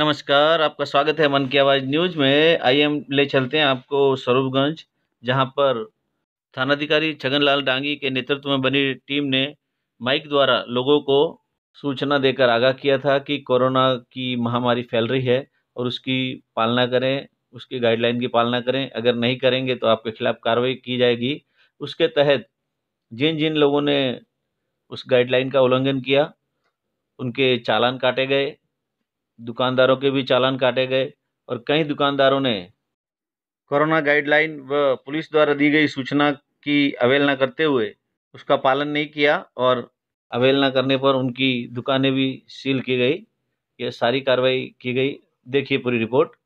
नमस्कार आपका स्वागत है मन की आवाज़ न्यूज़ में आइए हम ले चलते हैं आपको स्वरूपगंज जहां पर थानाधिकारी छगनलाल डांगी के नेतृत्व में बनी टीम ने माइक द्वारा लोगों को सूचना देकर आगाह किया था कि कोरोना की महामारी फैल रही है और उसकी पालना करें उसकी गाइडलाइन की पालना करें अगर नहीं करेंगे तो आपके खिलाफ कार्रवाई की जाएगी उसके तहत जिन जिन लोगों ने उस गाइडलाइन का उल्लंघन किया उनके चालान काटे गए दुकानदारों के भी चालान काटे गए और कई दुकानदारों ने कोरोना गाइडलाइन व पुलिस द्वारा दी गई सूचना की अवहेलना करते हुए उसका पालन नहीं किया और अवहेलना करने पर उनकी दुकानें भी सील की गई ये सारी कार्रवाई की गई देखिए पूरी रिपोर्ट